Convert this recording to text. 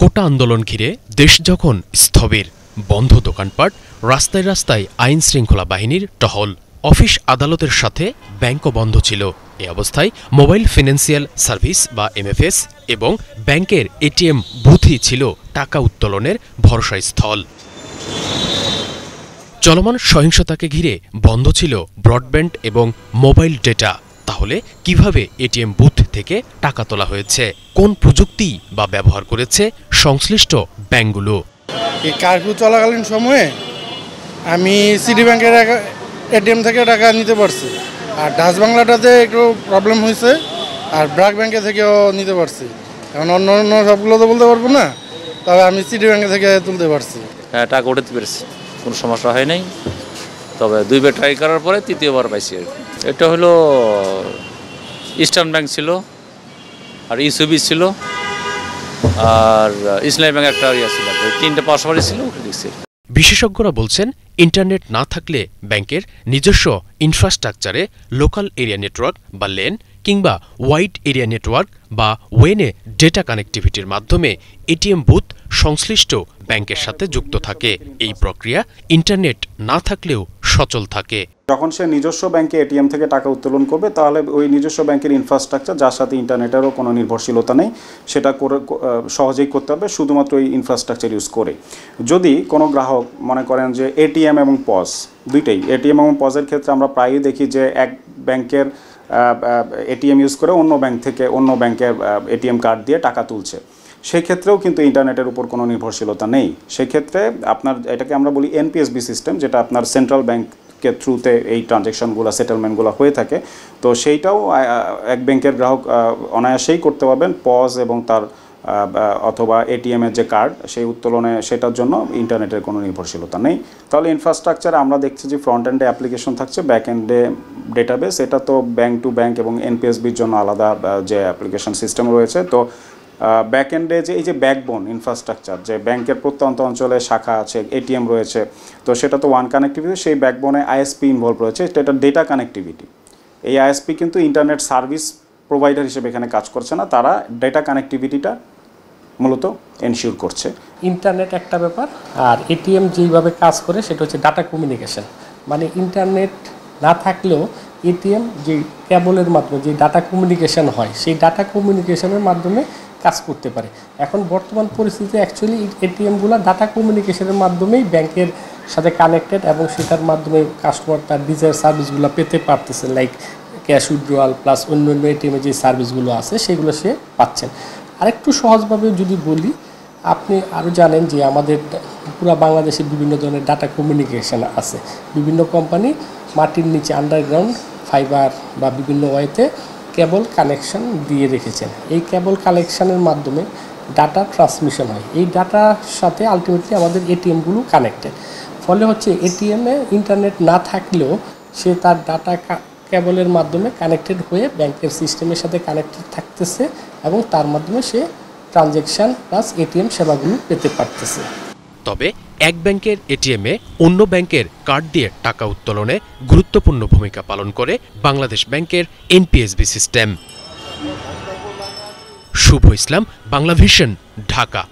কোটা আন্দোলন ঘিরে দেশ যখন স্থবির বন্ধ দোকানপাট রাস্তায় রাস্তায় আইন শৃঙ্খলা বাহিনীর টহল অফিস আদালতের সাথে ব্যাংকও বন্ধ ছিল এ অবস্থায় মোবাইল ফিনান্সিয়াল সার্ভিস বা এমএফএস এবং ব্যাংকের এটিএম বুথই ছিল টাকা উত্তোলনের ভরসাস্থল চলমান সহিংসতাকে ঘিরে বন্ধ ছিল ব্রডব্যান্ড এবং মোবাইল ডেটা তাহলে কিভাবে এটিএম বুথ থেকে টাকা তোলা হয়েছে কোন প্রযুক্তি বা ব্যবহার করেছে সংশ্লিষ্ট ব্যাংকগুলো এই কার্ফিউ চলাকালীন সময়ে আমি সিটি ব্যাংকের এটিএম থেকে টাকা নিতে পারছি আর ডাচ বাংলাটাতে একটু প্রবলেম হয়েছে আর ব্রাক ব্যাংকে থেকেও নিতে পারছি এখন অন্য অন্য সবগুলো তো বলতে পারবো না তবে আমি সিটি ব্যাংকে থেকে তুলতে পারছি হ্যাঁ টাকা উঠাতে পেরেছি কোনো সমস্যা হয় নাই তবে দুইবার ট্রাই করার পরে তৃতীয়বার পাইছি আর কি এটা হলো ইস্টার্ন ব্যাংক ছিল আর ইসুবি e ছিল আর ইসলামী ব্যাংক একটা ইয়া ছিল তিনটা পাশাপাশি ছিল দেখছি বিশেষজ্ঞরা বলছেন ইন্টারনেট না থাকলে ব্যাংকের নিজস্ব ইনফ্রাস্ট্রাকচারে লোকাল এরিয়া নেটওয়ার্ক বা লেন কিংবা ওয়াইড এরিয়া নেটওয়ার্ক বা ওয়েনে ডেটা কানেক্টিভিটির মাধ্যমে এটিএম বুথ সংশ্লিষ্ট ব্যাংকের সাথে যুক্ত থাকে এই প্রক্রিয়া ইন্টারনেট না থাকলেও সচল থাকে যখন সে নিজস্ব ব্যাংকে এটিএম থেকে টাকা উত্তোলন করবে তাহলে ওই নিজস্ব ব্যাংকের ইনফ্রাস্ট্রাকচার যার সাথে ইন্টারনেটেরও কোনো নির্ভরশীলতা নেই সেটা করে সহজেই করতে হবে শুধুমাত্র এই ইনফ্রাস্ট্রাকচার ইউজ করে যদি কোনো গ্রাহক মনে করেন যে এটিএম এবং পজ দুইটাই এটিএম এবং পজের ক্ষেত্রে আমরা প্রায়ই দেখি যে এক ব্যাংকের এটিএম ইউজ করে অন্য ব্যাংক থেকে অন্য ব্যাংকের এটিএম কার্ড দিয়ে টাকা তুলছে সেক্ষেত্রেও কিন্তু ইন্টারনেটের উপর কোনো নির্ভরশীলতা নেই সেক্ষেত্রে আপনার এটাকে আমরা বলি এনপিএসবি সিস্টেম যেটা আপনার সেন্ট্রাল ব্যাংক থ্রুতে এই ট্রানজ্যাকশনগুলো সেটেলমেন্টগুলো হয়ে থাকে তো সেইটাও এক ব্যাংকের গ্রাহক অনায়াসেই করতে পারবেন পজ এবং তার অথবা এটিএমের যে কার্ড সেই উত্তোলনে সেটার জন্য ইন্টারনেটের কোনো নির্ভরশীলতা নেই তাহলে ইনফ্রাস্ট্রাকচার আমরা দেখছি যে ফ্রন্ট এন্ডে অ্যাপ্লিকেশন থাকছে ব্যাক এন্ডে ডেটাবেস এটা তো ব্যাংক টু ব্যাংক এবং এনপিএসবির জন্য আলাদা যে অ্যাপ্লিকেশন সিস্টেম রয়েছে তো ব্যাক এন্ডে যে এই যে ব্যাকবোন ইনফ্রাস্ট্রাকচার যে ব্যাংকের প্রত্যন্ত অঞ্চলে শাখা আছে এটিএম রয়েছে তো সেটা তো ওয়ান কানেক্টিভিটি সেই ব্যাকবোনে আইএসপি ইনভলভ রয়েছে এটা ডেটা কানেক্টিভিটি এই আইএসপি কিন্তু ইন্টারনেট সার্ভিস প্রোভাইডার হিসেবে এখানে কাজ করছে না তারা ডেটা কানেক্টিভিটিটা মূলত এনশিওর করছে ইন্টারনেট একটা ব্যাপার আর এটিএম যেইভাবে কাজ করে সেটা হচ্ছে ডাটা কমিউনিকেশন মানে ইন্টারনেট না থাকলেও এটিএম যে কেবলের মাধ্যমে যে ডাটা কমিউনিকেশান হয় সেই ডাটা কমিউনিকেশনের মাধ্যমে কাজ করতে পারে এখন বর্তমান পরিস্থিতিতে অ্যাকচুয়ালি এটিএমগুলো ডাটা কমিউনিকেশনের মাধ্যমেই ব্যাংকের সাথে কানেক্টেড এবং সেটার মাধ্যমে কাস্টমার তার ডিজায়ার সার্ভিসগুলো পেতে পারতেছে লাইক ক্যাশ উইড্রোয়াল প্লাস অন্য অন্য এটিএমে যে সার্ভিসগুলো আছে সেগুলো সে পাচ্ছেন আরেকটু সহজভাবে যদি বলি আপনি আরও জানেন যে আমাদের পুরা বাংলাদেশে বিভিন্ন ধরনের ডাটা কমিউনিকেশান আছে বিভিন্ন কোম্পানি মাটির নিচে আন্ডারগ্রাউন্ড ফাইবার বা বিভিন্ন ওয়েতে কেবল কানেকশান দিয়ে রেখেছেন এই কেবল কানেকশানের মাধ্যমে ডাটা ট্রান্সমিশন হয় এই ডাটার সাথে আলটিমেটলি আমাদের এটিএমগুলো কানেক্টেড ফলে হচ্ছে এটিএমে ইন্টারনেট না থাকলেও সে তার ডাটা কেবলের মাধ্যমে কানেক্টেড হয়ে ব্যাংকের সিস্টেমের সাথে কানেক্টেড থাকতেছে এবং তার মাধ্যমে সে ট্রানজ্যাকশান প্লাস এটিএম সেবাগুলো পেতে পারতেছে তবে এক ব্যাংকের এটিএমে অন্য ব্যাংকের কার্ড দিয়ে টাকা উত্তোলনে গুরুত্বপূর্ণ ভূমিকা পালন করে বাংলাদেশ ব্যাংকের এনপিএসবি সিস্টেম শুভ ইসলাম বাংলাভিশন ঢাকা